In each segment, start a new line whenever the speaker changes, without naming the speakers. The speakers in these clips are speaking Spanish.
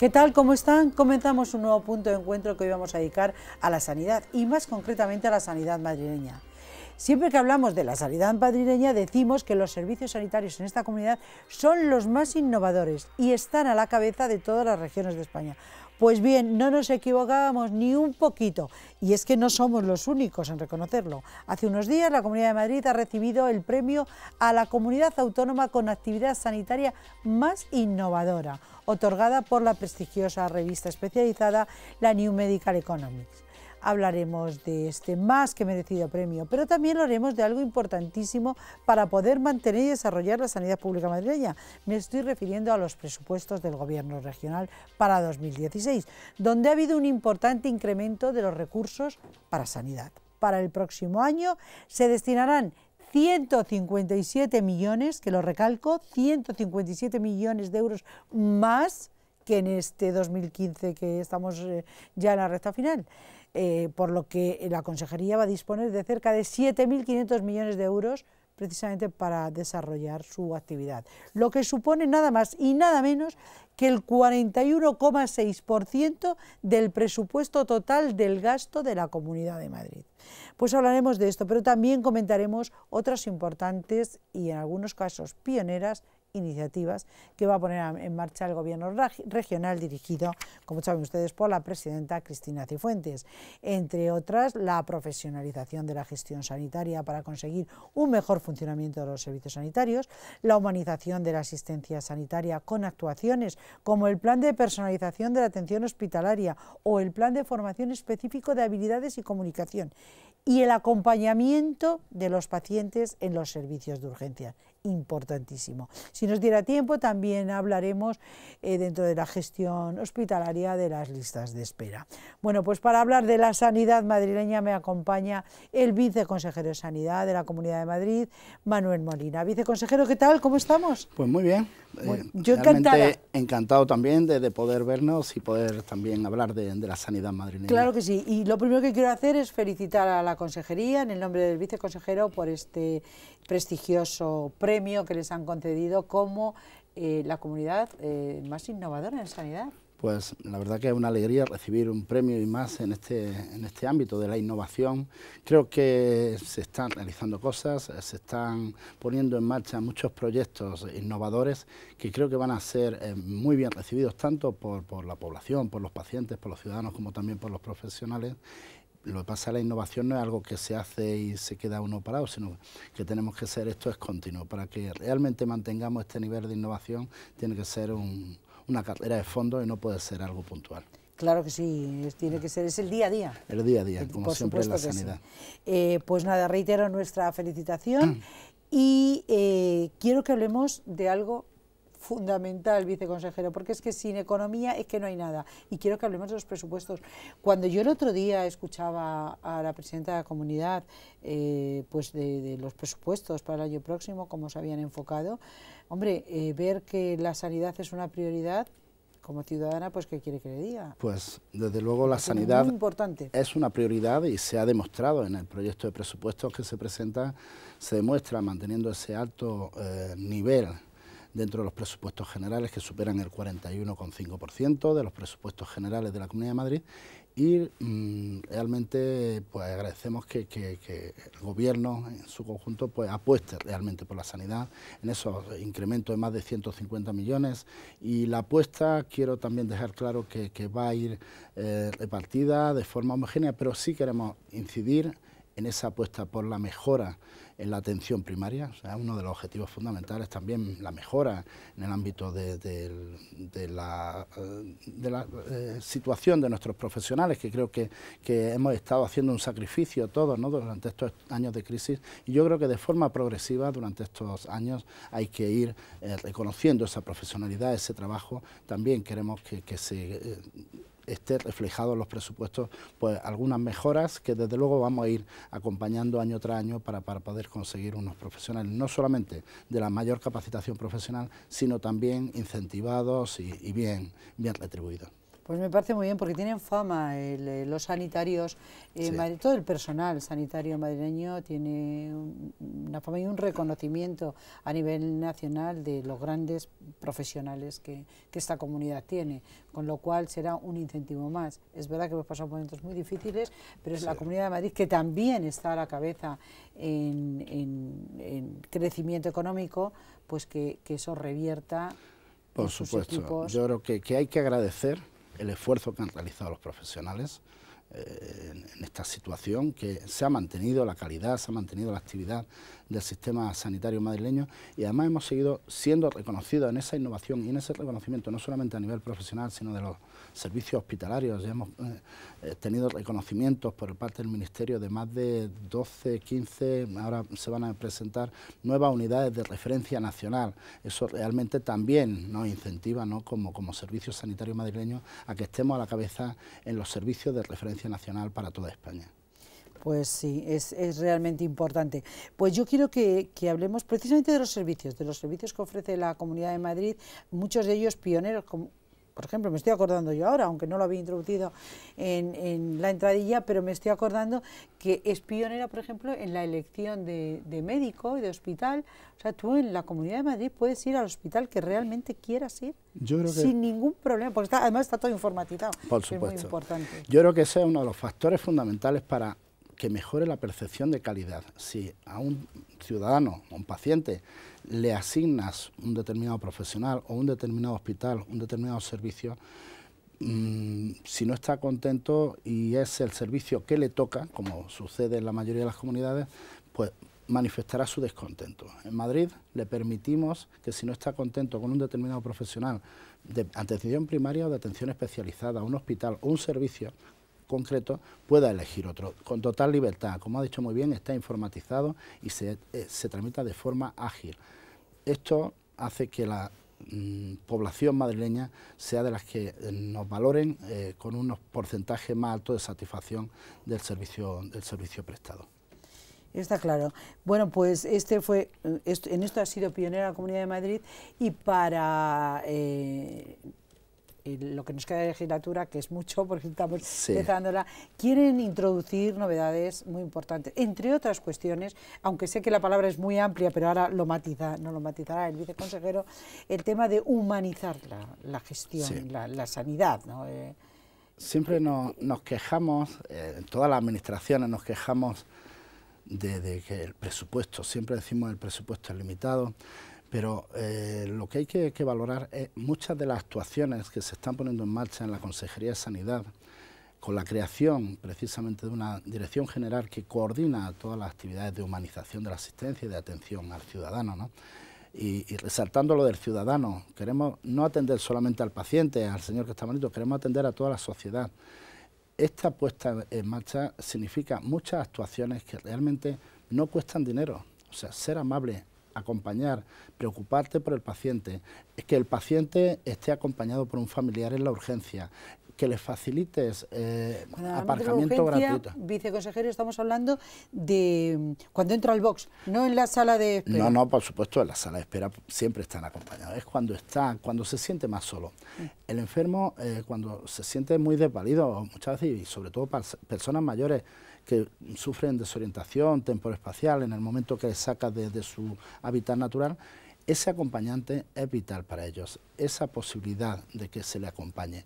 ¿Qué tal? ¿Cómo están? Comenzamos un nuevo punto de encuentro que hoy vamos a dedicar a la sanidad y más concretamente a la sanidad madrileña. Siempre que hablamos de la sanidad madrileña decimos que los servicios sanitarios en esta comunidad son los más innovadores y están a la cabeza de todas las regiones de España. Pues bien, no nos equivocábamos ni un poquito, y es que no somos los únicos en reconocerlo. Hace unos días la Comunidad de Madrid ha recibido el premio a la comunidad autónoma con actividad sanitaria más innovadora, otorgada por la prestigiosa revista especializada la New Medical Economics hablaremos de este más que merecido premio, pero también lo haremos de algo importantísimo para poder mantener y desarrollar la sanidad pública madrileña. Me estoy refiriendo a los presupuestos del Gobierno regional para 2016, donde ha habido un importante incremento de los recursos para sanidad. Para el próximo año se destinarán 157 millones, que lo recalco, 157 millones de euros más que en este 2015 que estamos eh, ya en la recta final. Eh, por lo que la Consejería va a disponer de cerca de 7.500 millones de euros precisamente para desarrollar su actividad, lo que supone nada más y nada menos que el 41,6% del presupuesto total del gasto de la Comunidad de Madrid. Pues hablaremos de esto, pero también comentaremos otras importantes y en algunos casos pioneras iniciativas que va a poner en marcha el gobierno regional dirigido, como saben ustedes, por la presidenta Cristina Cifuentes. Entre otras, la profesionalización de la gestión sanitaria para conseguir un mejor funcionamiento de los servicios sanitarios, la humanización de la asistencia sanitaria con actuaciones como el plan de personalización de la atención hospitalaria o el plan de formación específico de habilidades y comunicación y el acompañamiento de los pacientes en los servicios de urgencia importantísimo. Si nos diera tiempo, también hablaremos eh, dentro de la gestión hospitalaria de las listas de espera. Bueno, pues para hablar de la sanidad madrileña me acompaña el viceconsejero de Sanidad de la Comunidad de Madrid, Manuel Molina. Viceconsejero, ¿qué tal? ¿Cómo estamos?
Pues muy bien. Eh, yo encantada. Encantado también de, poder vernos y poder también hablar de, de la sanidad madrileña.
Claro que sí. Y lo primero que quiero hacer es felicitar a la consejería en el nombre del viceconsejero por este prestigioso premio premio que les han concedido como eh, la comunidad eh, más innovadora en sanidad.
Pues la verdad que es una alegría recibir un premio y más en este, en este ámbito de la innovación. Creo que se están realizando cosas, se están poniendo en marcha muchos proyectos innovadores que creo que van a ser eh, muy bien recibidos tanto por, por la población, por los pacientes, por los ciudadanos, como también por los profesionales lo que pasa es la innovación no es algo que se hace y se queda uno parado, sino que tenemos que ser, esto es continuo, para que realmente mantengamos este nivel de innovación tiene que ser una carrera de fondo y no puede ser algo puntual. Claro que sí, tiene que ser, es el día a día. El día a día, eh, como siempre en la sanidad.
Eh, pues nada, reitero nuestra felicitación y eh, quiero que hablemos de algo fundamental, viceconsejero, porque es que sin economía es que no hay nada. Y quiero que hablemos de los presupuestos. Cuando yo el otro día escuchaba a la presidenta de la comunidad eh, pues de, los presupuestos para el año próximo, cómo se habían enfocado, hombre, eh, ver que la sanidad es una prioridad, como ciudadana, pues ¿qué quiere que le diga?
Pues desde luego la sanidad es, importante. es una prioridad y se ha demostrado en el proyecto de presupuestos que se presenta, se demuestra manteniendo ese alto eh, nivel dentro de los presupuestos generales que superan el 41,5% de los presupuestos generales de la Comunidad de Madrid y mm, realmente pues agradecemos que, el gobierno en su conjunto pues apueste realmente por la sanidad en esos incrementos de más de 150 millones y la apuesta quiero también dejar claro que, va a ir eh, repartida de forma homogénea pero sí queremos incidir en esa apuesta por la mejora en la atención primaria. O sea, uno de los objetivos fundamentales también la mejora en el ámbito de, la, eh, eh, situación de nuestros profesionales, que creo que, hemos estado haciendo un sacrificio todos ¿no? durante estos años de crisis. Y yo creo que de forma progresiva durante estos años hay que ir eh, reconociendo esa profesionalidad, ese trabajo. También queremos que, se esté reflejado en los presupuestos pues algunas mejoras que desde luego vamos a ir acompañando año tras año para, para poder conseguir unos profesionales, no solamente de la mayor capacitación profesional, sino también incentivados y, bien, bien retribuidos.
Pues me parece muy bien, porque tienen fama eh, los sanitarios, eh, todo el personal sanitario madrileño tiene una fama y un reconocimiento a nivel nacional de los grandes profesionales que, esta comunidad tiene, con lo cual será un incentivo más. Es verdad que hemos pasado momentos muy difíciles, pero es la Comunidad de Madrid que también está a la cabeza en, crecimiento económico, pues que, eso revierta.
Por supuesto, yo creo que hay que agradecer el esfuerzo que han realizado los profesionales eh, en, en esta situación, que se ha mantenido la calidad, se ha mantenido la actividad del sistema sanitario madrileño y además hemos seguido siendo reconocidos en esa innovación y en ese reconocimiento, no solamente a nivel profesional, sino de los servicios hospitalarios. Ya hemos eh, tenido reconocimientos por parte del Ministerio de más de 12, 15, ahora se van a presentar nuevas unidades de referencia nacional. Eso realmente también nos incentiva ¿no? como, como servicio sanitario madrileño a que estemos a la cabeza en los servicios de referencia nacional para toda España.
Pues sí, es, es, realmente importante. Pues yo quiero que, que, hablemos precisamente de los servicios, de los servicios que ofrece la Comunidad de Madrid, muchos de ellos pioneros, como, por ejemplo, me estoy acordando yo ahora, aunque no lo había introducido en, la entradilla, pero me estoy acordando que es pionera, por ejemplo, en la elección de, médico y de hospital. O sea, tú en la Comunidad de Madrid puedes ir al hospital que realmente quieras ir yo creo sin ningún problema, porque además está todo informatizado. Por supuesto. Es importante.
Yo creo que ese es uno de los factores fundamentales para que mejore la percepción de calidad. Si a un ciudadano, a un paciente, le asignas un determinado profesional o un determinado hospital, un determinado servicio, mm, si no está contento y es el servicio que le toca, como sucede en la mayoría de las comunidades, pues manifestará su descontento. En Madrid le permitimos que si no está contento con un determinado profesional de atención primaria o de atención especializada, un hospital o un servicio concreto, pueda elegir otro, con total libertad. Como ha dicho muy bien, está informatizado y se eh, tramita de forma ágil esto hace que la mm, población madrileña sea de las que eh, nos valoren eh, con unos porcentajes más altos de satisfacción del servicio, del servicio prestado.
Está claro. Bueno, pues este fue, eh, en esto ha sido pionera la Comunidad de Madrid y para y lo que nos queda de legislatura, que es mucho porque estamos empezándola, quieren introducir novedades muy importantes, entre otras cuestiones, aunque sé que la palabra es muy amplia, pero ahora lo matiza, no lo matizará el viceconsejero, el tema de humanizar la, gestión, la, sanidad. Eh,
siempre eh, nos quejamos, eh, en todas las administraciones nos quejamos de, de que el presupuesto, siempre decimos el presupuesto es limitado, pero eh, lo que hay que, valorar es muchas de las actuaciones que se están poniendo en marcha en la Consejería de Sanidad, con la creación precisamente de una dirección general que coordina todas las actividades de humanización de la asistencia y de atención al ciudadano. Y, y, resaltando lo del ciudadano, queremos no atender solamente al paciente, al señor que está malito, queremos atender a toda la sociedad. Esta puesta en marcha significa muchas actuaciones que realmente no cuestan dinero. O sea, ser amable, acompañar, preocuparte por el paciente, que el paciente esté acompañado por un familiar en la urgencia, que les facilites eh, aparcamiento gratuito.
Viceconsejero, estamos hablando de mm, cuando entra al box, no en la sala de espera. No,
no, por supuesto, en la sala de espera siempre están acompañados. Es cuando está, cuando se siente más solo. Mm. El enfermo, eh, cuando se siente muy desvalido, muchas veces, y sobre todo para personas mayores, que sufren desorientación espacial... en el momento que saca saca de, su hábitat natural, ese acompañante es vital para ellos, esa posibilidad de que se le acompañe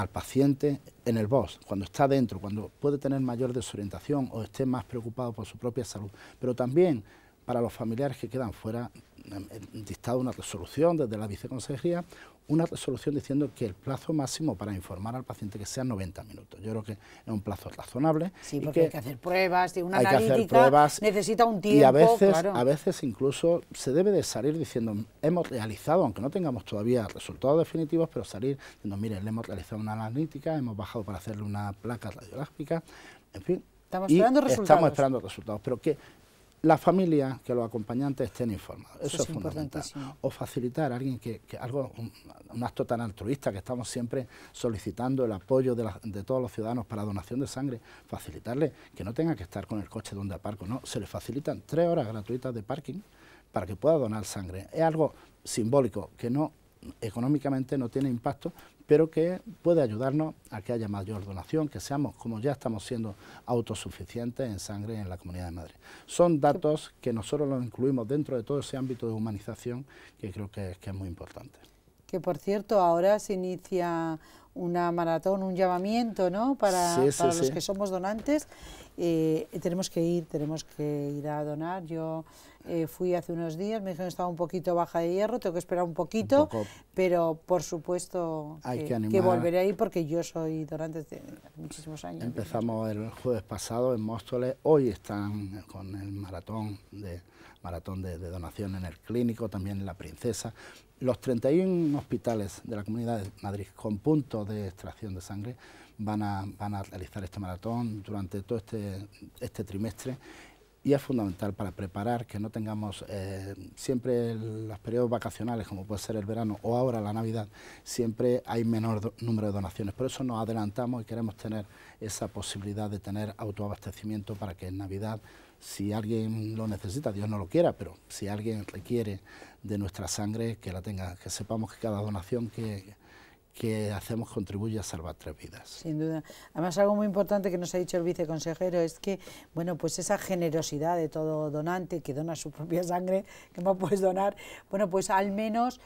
al paciente en el bosque cuando está dentro, cuando puede tener mayor desorientación o esté más preocupado por su propia salud, pero también para los familiares que quedan fuera, em, em, dictado una resolución desde la viceconsejería una resolución diciendo que el plazo máximo para informar al paciente que sea 90 minutos. Yo creo que es un plazo razonable. Sí, porque hay que hacer
pruebas, tiene una analítica, necesita un tiempo. Y a veces, a
veces incluso se debe de salir diciendo, hemos realizado, aunque no tengamos todavía resultados definitivos, pero salir diciendo, mire, le hemos realizado una analítica, hemos bajado para hacerle una placa radiográfica, en fin. Estamos esperando resultados. Estamos esperando resultados, pero que la familia, que los acompañantes estén informados. Eso, es, fundamental. O facilitar a alguien que, algo, un, acto tan altruista que estamos siempre solicitando el apoyo de, de, todos los ciudadanos para donación de sangre, facilitarle que no tenga que estar con el coche donde aparco, no, se le facilitan tres horas gratuitas de parking para que pueda donar sangre. Es algo simbólico que no económicamente no tiene impacto, pero que puede ayudarnos a que haya mayor donación, que seamos, como ya estamos siendo, autosuficientes en sangre en la Comunidad de Madrid. Son datos que nosotros los incluimos dentro de todo ese ámbito de humanización que creo que, es muy importante.
Que por cierto, ahora se inicia una maratón, un llamamiento, ¿no? Para, los que somos donantes. Eh, tenemos que ir, tenemos que ir a donar. Yo eh, fui hace unos días, me dijeron que estaba un poquito baja de hierro, tengo que esperar un poquito, pero por supuesto que, volveré a ir, porque yo soy donante de muchísimos años.
Empezamos el jueves pasado en Móstoles, hoy están con el maratón de maratón de, de donación en el clínico, también en la princesa los 31 hospitales de la Comunidad de Madrid con puntos de extracción de sangre van a, realizar este maratón durante todo este, este, trimestre y es fundamental para preparar que no tengamos eh, siempre los periodos vacacionales, como puede ser el verano o ahora la Navidad, siempre hay menor número de donaciones. Por eso nos adelantamos y queremos tener esa posibilidad de tener autoabastecimiento para que en Navidad, si alguien lo necesita, Dios no lo quiera, pero si alguien requiere de nuestra sangre, que la tenga, que sepamos que cada donación que, hacemos contribuye a salvar tres vidas.
Sin duda. Además, algo muy importante que nos ha dicho el viceconsejero es que, bueno, pues esa generosidad de todo donante que dona su propia sangre, que no puedes donar, bueno, pues al menos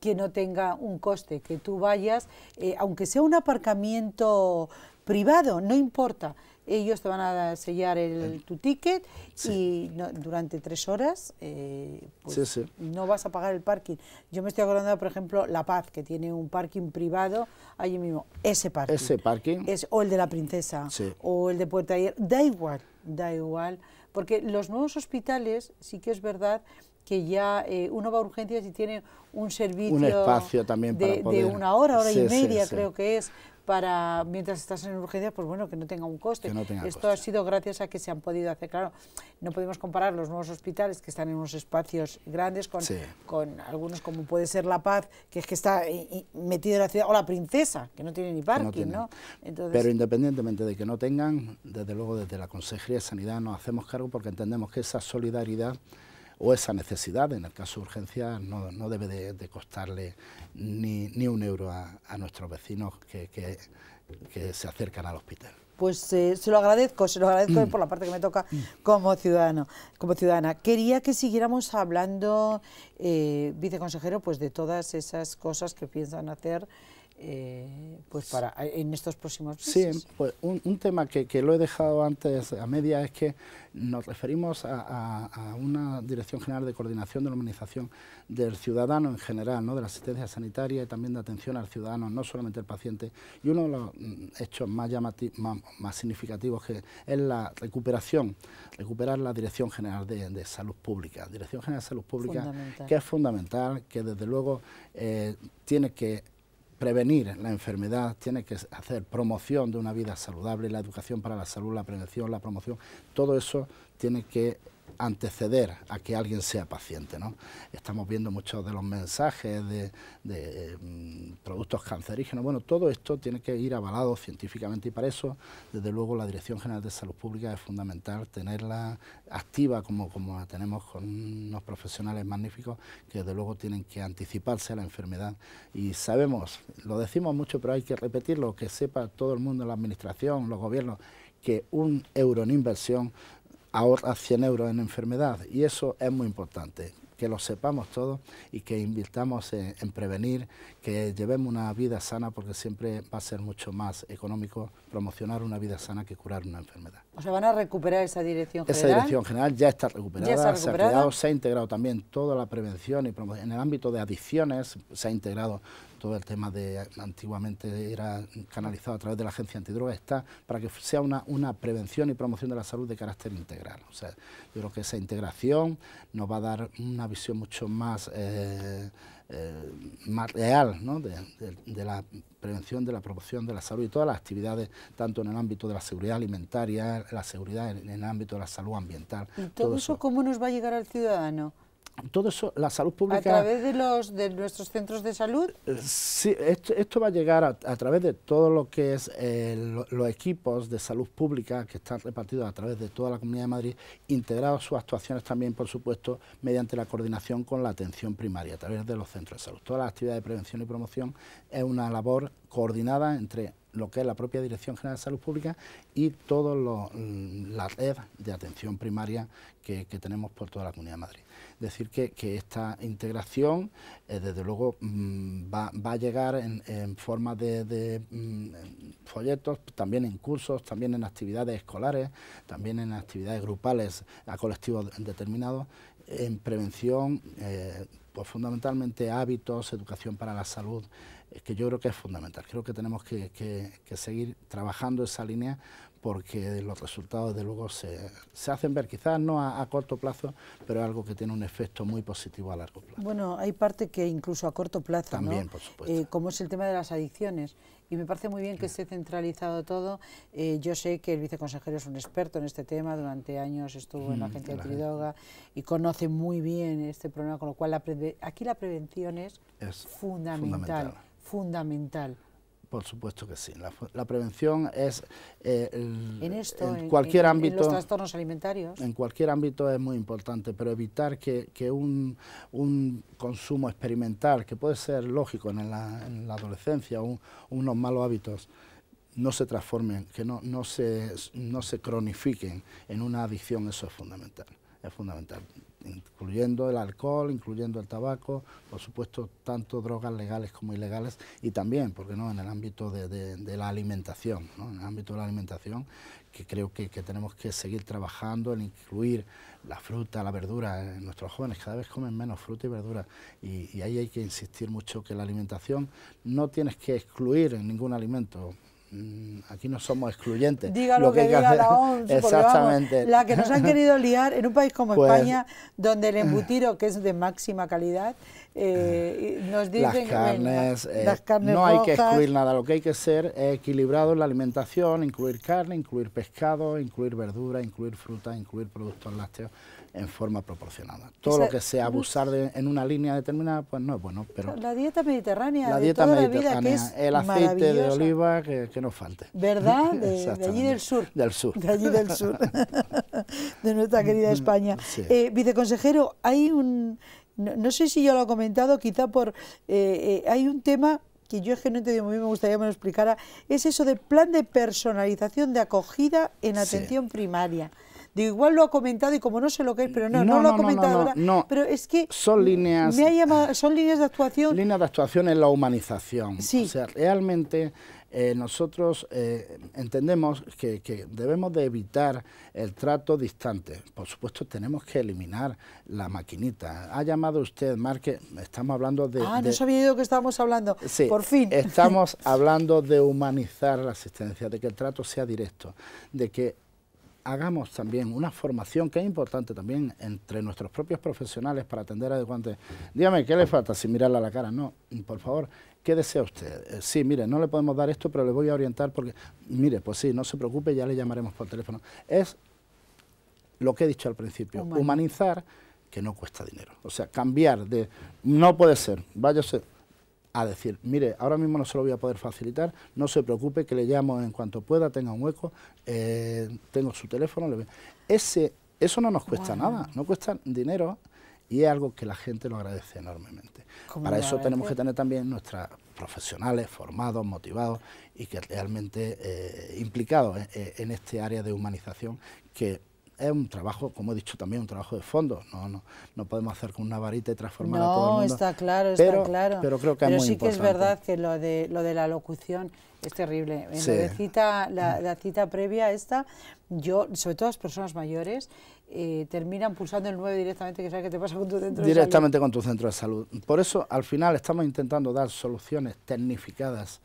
que no tenga un coste, que tú vayas, eh, aunque sea un aparcamiento privado, no importa, ellos te van a sellar tu ticket y durante tres horas eh, pues no vas a pagar el parking. Yo me estoy acordando, por ejemplo, La Paz, que tiene un parking privado allí mismo. Ese parking. Ese
parking. Es,
o el de La Princesa, o el de Puerta Ayer. Da igual, da igual. Porque los nuevos hospitales, sí que es verdad que ya eh, uno va a urgencias y tiene un servicio un espacio también de, de, una hora, hora y media creo que es, mientras estás en urgencias, pues bueno, que no tenga un coste. Esto ha sido gracias a que se han podido hacer, claro, no podemos comparar los nuevos hospitales que están en unos espacios grandes con, algunos como puede ser La Paz, que es que está metido en la ciudad, o La Princesa, que no tiene ni parking,
Pero independientemente de que no tengan, desde luego desde la Consejería de Sanidad nos hacemos cargo porque entendemos que esa solidaridad o esa necesidad, en el caso de urgencia no, debe de, costarle ni, un euro a, nuestros vecinos que, que, se acercan al hospital
pues eh, se lo agradezco, se lo agradezco por la parte que me toca como ciudadano, como ciudadana. Quería que siguiéramos hablando, eh, viceconsejero, pues de todas esas cosas que piensan hacer eh, pues para eh, en estos próximos meses. Sí,
pues un, tema que, lo he dejado antes a media es que nos referimos a, una Dirección General de Coordinación de la Humanización del Ciudadano en general, ¿no? de la asistencia sanitaria y también de atención al ciudadano, no solamente al paciente. Y uno de los mm, hechos más, más, significativos es la recuperación, recuperar la Dirección General de, Salud Pública. Dirección General de Salud Pública que es fundamental, que desde luego eh, tiene que prevenir la enfermedad, tiene que hacer promoción de una vida saludable, la educación para la salud, la prevención, la promoción, todo eso tiene que anteceder a que alguien sea paciente. ¿no? Estamos viendo muchos de los mensajes de, mm, productos cancerígenos. Bueno, todo esto tiene que ir avalado científicamente y para eso, desde luego, la Dirección General de Salud Pública es fundamental tenerla activa como, como la tenemos con unos profesionales magníficos que desde luego tienen que anticiparse a la enfermedad. Y sabemos, lo decimos mucho, pero hay que repetirlo, que sepa todo el mundo, la administración, los gobiernos, que un euro en inversión ahorra 100 euros en enfermedad y eso es muy importante que lo sepamos todos y que invirtamos en, prevenir, que llevemos una vida sana, porque siempre va a ser mucho más económico promocionar una vida sana que curar una enfermedad.
¿O sea, van a recuperar esa dirección general? Esa dirección
general ya está recuperada, se ha se ha integrado también toda la prevención y promoción. En el ámbito de adicciones se ha integrado todo el tema de antiguamente era canalizado a través de la agencia antidroga, está para que sea una, prevención y promoción de la salud de carácter integral. O sea, yo creo que esa integración nos va a dar una visión mucho más, eh, eh, más real de, la prevención de la promoción de la salud y todas las actividades, tanto en el ámbito de la seguridad alimentaria, la seguridad en, el ámbito de la salud ambiental. ¿Y todo eso
cómo nos va a llegar al
ciudadano? todo eso, la salud pública... ¿A través
de, los, de nuestros centros de salud?
Eh, sí, esto, va a llegar a, través de todo lo que es eh, los equipos de salud pública que están repartidos a través de toda la Comunidad de Madrid, integrados sus actuaciones también, por supuesto, mediante la coordinación con la atención primaria, a través de los centros de salud. Toda la actividad de prevención y promoción es una labor coordinada entre lo que es la propia Dirección General de Salud Pública y toda mm, la red de atención primaria que tenemos por toda la Comunidad de Madrid decir que, esta integración, eh, desde luego, mm, va, a llegar en, forma de, mm, folletos, también en cursos, también en actividades escolares, también en actividades grupales a colectivos determinados, en prevención, eh, pues fundamentalmente hábitos, educación para la salud, eh, que yo creo que es fundamental. Creo que tenemos que seguir trabajando esa línea porque los resultados de luego se, se hacen ver, quizás no a, corto plazo, pero algo que tiene un efecto muy positivo a largo plazo.
Bueno, hay parte que incluso a corto plazo, eh, como es el tema de las adicciones. Y me parece muy bien que esté centralizado todo. Eh, yo sé que el viceconsejero es un experto en este tema, durante años estuvo en la mm, agencia de Tridoga y conoce muy bien este problema, con lo cual aquí la prevención es, fundamental. fundamental
por supuesto que sí. La, prevención es eh, en, cualquier ámbito. En los trastornos
alimentarios. En
cualquier ámbito es muy importante, pero evitar que, un, un, consumo experimental, que puede ser lógico en la, adolescencia, unos malos hábitos, no se transformen, que no, no, se, no se cronifiquen en una adicción, eso es fundamental. Es fundamental incluyendo el alcohol, incluyendo el tabaco, por supuesto, tanto drogas legales como ilegales, y también, porque no?, en el ámbito de, la alimentación, en el ámbito de la alimentación, que creo que, tenemos que seguir trabajando en incluir la fruta, la verdura. ¿eh? Nuestros jóvenes cada vez comen menos fruta y verdura y, y ahí hay que insistir mucho que la alimentación no tienes que excluir ningún alimento. Mm, aquí no somos excluyentes. Diga lo, que, que la Exactamente. la que nos han querido
liar en un país como pues, España, donde el eh, embutido, que es de máxima calidad, eh, eh, nos dicen que, no hay que excluir
nada, lo que hay que ser es equilibrado en la alimentación, incluir carne, incluir pescado, incluir verdura, incluir fruta, incluir productos lácteos en forma proporcionada. Todo lo que sea abusar en una línea determinada, pues no es bueno. Pero la
dieta mediterránea, la dieta mediterránea, el aceite de
oliva que, nos no falte. ¿Verdad? De, allí del sur. Del sur. De allí del sur.
de nuestra querida mm, España. Eh, viceconsejero, hay un no, sé si yo lo he comentado, quizá por... Eh, eh, hay un tema que yo es que no he entendido muy bien, me gustaría que me lo explicara, es eso de plan de personalización de acogida en atención primaria igual lo ha comentado y como no sé lo que es, pero no, no, lo ha comentado
ahora. Pero es que. Son líneas. son líneas de actuación. Líneas de actuación en la humanización. O sea, realmente. Eh, nosotros eh, entendemos que, debemos de evitar el trato distante. Por supuesto, tenemos que eliminar la maquinita. Ha llamado usted, Marque, estamos hablando de... Ah, no
sabía que estábamos hablando,
sí, por fin. Estamos hablando de humanizar la asistencia, de que el trato sea directo, de que hagamos también una formación que es importante también entre nuestros propios profesionales para atender adecuadamente. Dígame, ¿qué le falta Si mirarla a la cara? No, por favor, ¿qué desea usted? Eh, sí, mire, no le podemos dar esto, pero le voy a orientar porque, mire, pues sí, no se preocupe, ya le llamaremos por teléfono. Es lo que he dicho al principio, humanizar que no cuesta dinero. O sea, cambiar de, no puede ser, váyase a decir, mire, ahora mismo no se lo voy a poder facilitar, no se preocupe, que le llamo en cuanto pueda, tenga un hueco, eh, tengo su teléfono. Le... Ese, eso no nos cuesta nada, no cuesta dinero y es algo que la gente lo agradece enormemente. Para eso tenemos que tener también nuestros profesionales formados, motivados y que realmente eh, implicados en, eh, en este área de humanización que es un trabajo, como he dicho también, un trabajo de fondo. No, no, no podemos hacer con una varita y transformar no, a todo el mundo. está claro, está claro. Pero creo que es sí que es verdad
que lo de, lo de la locución es terrible. En la, cita, mm. la, cita previa esta, yo, sobre todo las personas mayores, eh, terminan pulsando el 9 directamente, que que te pasa con tu centro de salud. Directamente
con tu centro de salud. Por eso, al final, estamos intentando dar soluciones tecnificadas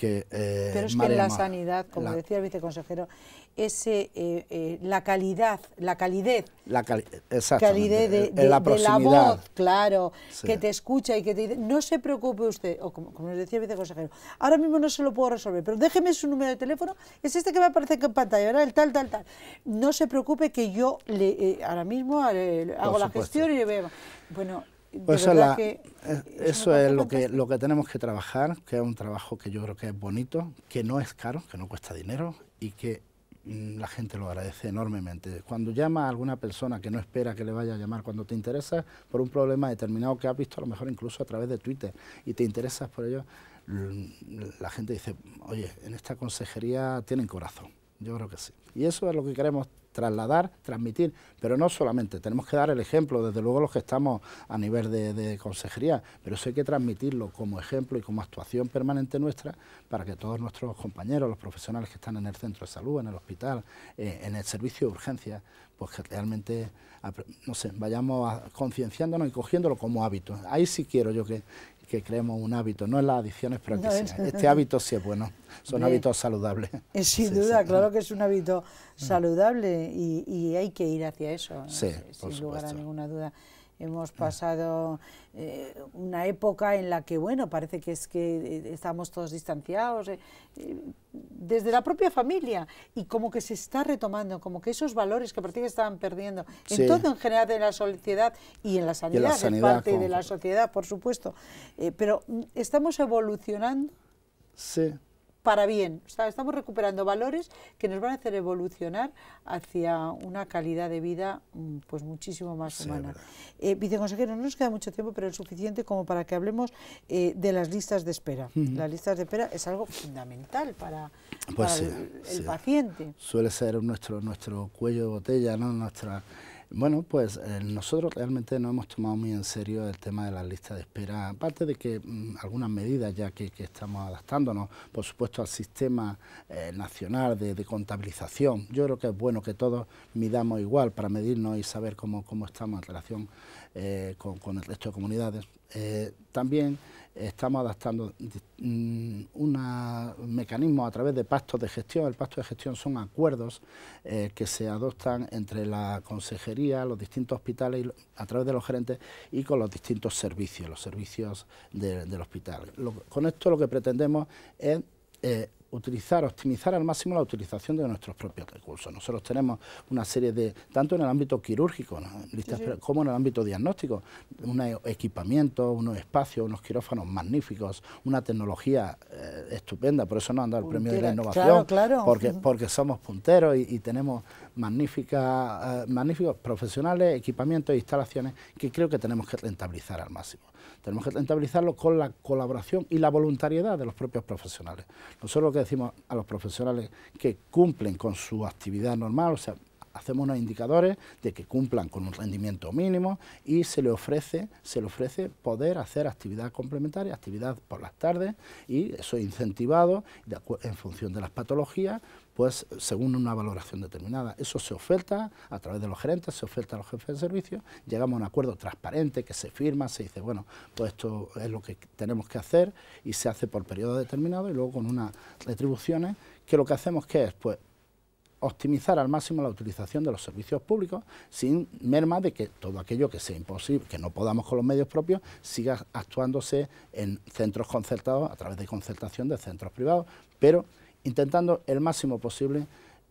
eh, pero es que la sanidad,
como decía el viceconsejero, ese, eh, eh, la calidad, la calidez,
la calidez de, la voz,
claro, que te escucha y que te dice, no se preocupe usted, o como, nos decía el viceconsejero, ahora mismo no se lo puedo resolver, pero déjeme su número de teléfono, es este que me aparece en pantalla, ¿verdad? El tal, tal, tal. No se preocupe que yo le, ahora mismo hago la gestión y le veo. Bueno, pues eh,
eso, es lo que, lo que tenemos que trabajar, que es un trabajo que yo creo que es bonito, que no es caro, que no cuesta dinero y que mm, la gente lo agradece enormemente. Cuando llama a alguna persona que no espera que le vaya a llamar cuando te interesa por un problema determinado que has visto a lo mejor incluso a través de Twitter y te interesas por ello, mm, la gente dice, oye, en esta consejería tienen corazón. Yo creo que sí. Y eso es lo que queremos trasladar, transmitir, pero no solamente, tenemos que dar el ejemplo, desde luego los que estamos a nivel de, consejería, pero eso hay que transmitirlo como ejemplo y como actuación permanente nuestra para que todos nuestros compañeros, los profesionales que están en el centro de salud, en el hospital, eh, en el servicio de urgencia, pues que realmente, no sé, vayamos concienciándonos y cogiéndolo como hábito. Ahí sí quiero yo que, que creemos un hábito, no en las adicciones, pero Este hábito sí es bueno, son hábitos saludables.
Eh, sin duda, claro que es un hábito mm. saludable y, hay que ir hacia eso, sin lugar a ninguna duda. Hemos pasado eh, una época en la que, bueno, parece que es que eh, estamos todos distanciados, eh,
desde
la propia familia, y como que se está retomando, como que esos valores que parecía que estaban perdiendo, en todo en general de la sociedad y en la sanidad, en parte de la sociedad, por supuesto. pero mm, estamos evolucionando. Sí para bien. O sea, estamos recuperando valores que nos van a hacer evolucionar hacia una calidad de vida mm, pues muchísimo más humana. Eh, viceconsejero, no nos queda mucho tiempo, pero es suficiente como para que hablemos eh, de las listas de espera. Las listas de espera es algo fundamental para, pues el, paciente.
Suele ser nuestro, nuestro cuello de botella, ¿no? nuestra bueno, pues eh, nosotros realmente no hemos tomado muy en serio el tema de la lista de espera, aparte de que mm, algunas medidas ya que, estamos adaptándonos, por supuesto, al sistema eh, nacional de, de, contabilización. Yo creo que es bueno que todos midamos igual para medirnos y saber cómo, cómo estamos en relación eh, con, el resto de comunidades. Eh, también estamos adaptando mm, un mecanismo a través de pactos de gestión. El pacto de gestión son acuerdos eh, que se adoptan entre la consejería, los distintos hospitales, a través de los gerentes y con los distintos servicios, los servicios del hospital. con esto lo que pretendemos es utilizar, optimizar al máximo la utilización de nuestros propios recursos. Nosotros tenemos una serie de, tanto en el ámbito quirúrgico como en el ámbito diagnóstico, un equipamiento, unos espacios, unos quirófanos magníficos, una tecnología eh, estupenda, por eso nos han dado el premio de la innovación, claro, Porque, porque somos punteros y, tenemos magnífica, eh, magníficos profesionales, equipamientos e instalaciones que creo que tenemos que rentabilizar al máximo. Tenemos que rentabilizarlo con la colaboración y la voluntariedad de los propios profesionales. Nosotros lo que decimos a los profesionales que cumplen con su actividad normal, o sea, hacemos unos indicadores de que cumplan con un rendimiento mínimo y se le ofrece, se le ofrece poder hacer actividad complementaria, actividad por las tardes y eso es incentivado en función de las patologías, pues según una valoración determinada. Eso se oferta a través de los gerentes, se oferta a los jefes de servicio, llegamos a un acuerdo transparente que se firma, se dice, bueno, pues esto es lo que tenemos que hacer y se hace por periodo determinado y luego con unas retribuciones que lo que hacemos que es, pues, optimizar al máximo la utilización de los servicios públicos sin merma de que todo aquello que sea imposible, que no podamos con los medios propios, siga actuándose en centros concertados a través de concertación de centros privados, pero intentando el máximo posible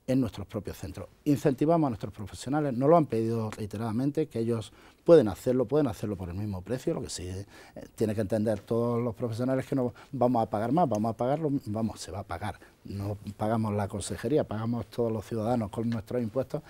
en nuestros propios centros. Incentivamos a nuestros profesionales, no lo han pedido reiteradamente, que ellos pueden hacerlo, pueden hacerlo por el mismo precio, lo que sí eh, tiene que entender todos los profesionales que no vamos a pagar más, vamos a pagarlo, vamos, se va a pagar. No pagamos la consejería, pagamos todos los ciudadanos con nuestros impuestos,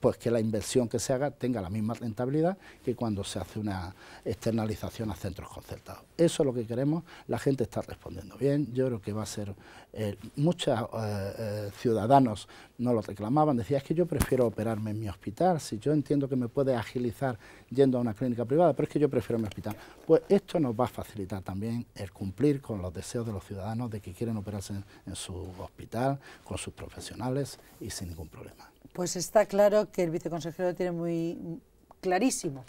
pues que la inversión que se haga tenga la misma rentabilidad que cuando se hace una externalización a centros concertados. Eso es lo que queremos, la gente está respondiendo bien, yo creo que va a ser, eh, muchos eh, eh, ciudadanos no lo reclamaban, decían, es que yo prefiero operarme en mi hospital, si yo entiendo que me puede agilizar yendo a una clínica privada, pero es que yo prefiero mi hospital. Pues esto nos va a facilitar también el cumplir con los deseos de los ciudadanos de que quieren operarse en su hospital, con sus profesionales y sin ningún problema.
Pues está claro que el viceconsejero tiene muy clarísimo.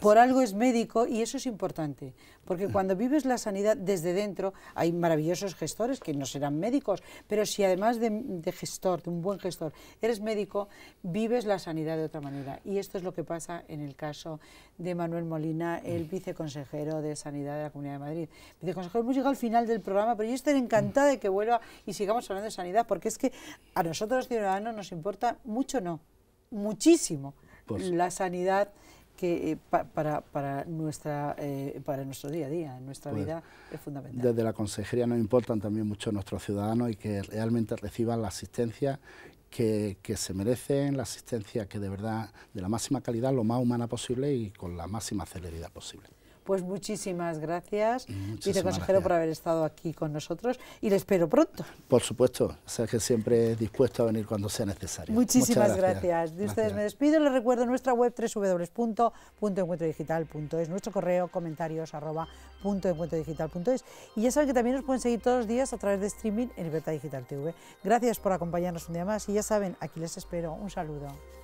Por algo es médico y eso es importante, porque cuando vives la sanidad desde dentro, hay maravillosos gestores que no serán médicos, pero si además de, gestor, de un buen gestor, eres médico, vives la sanidad de otra manera. Y esto es lo que pasa en el caso de Manuel Molina, el viceconsejero de Sanidad de la Comunidad de Madrid. Viceconsejero, hemos llegado al final del programa, pero yo estaré encantada de que vuelva y sigamos hablando de sanidad, porque es que a nosotros los ciudadanos nos importa mucho, no, muchísimo, pues la sanidad que eh, para, para, nuestra, eh, para nuestro día a día, en nuestra pues, vida, es fundamental. Desde
la consejería nos importan también mucho nuestros ciudadanos y que realmente reciban la asistencia que, que, se merecen, la asistencia que de verdad, de la máxima calidad, lo más humana posible y con la máxima celeridad posible.
Pues muchísimas gracias, viceconsejero, por haber estado aquí con nosotros y le espero pronto.
Por supuesto, sé que siempre dispuesto a venir cuando sea necesario. Muchísimas gracias. De ustedes me
despido, les recuerdo nuestra web www.encuentrodigital.es, nuestro correo comentarios arroba punto .es. y ya saben que también nos pueden seguir todos los días a través de streaming en Libertad Digital TV. Gracias por acompañarnos un día más y ya saben, aquí les espero. Un saludo.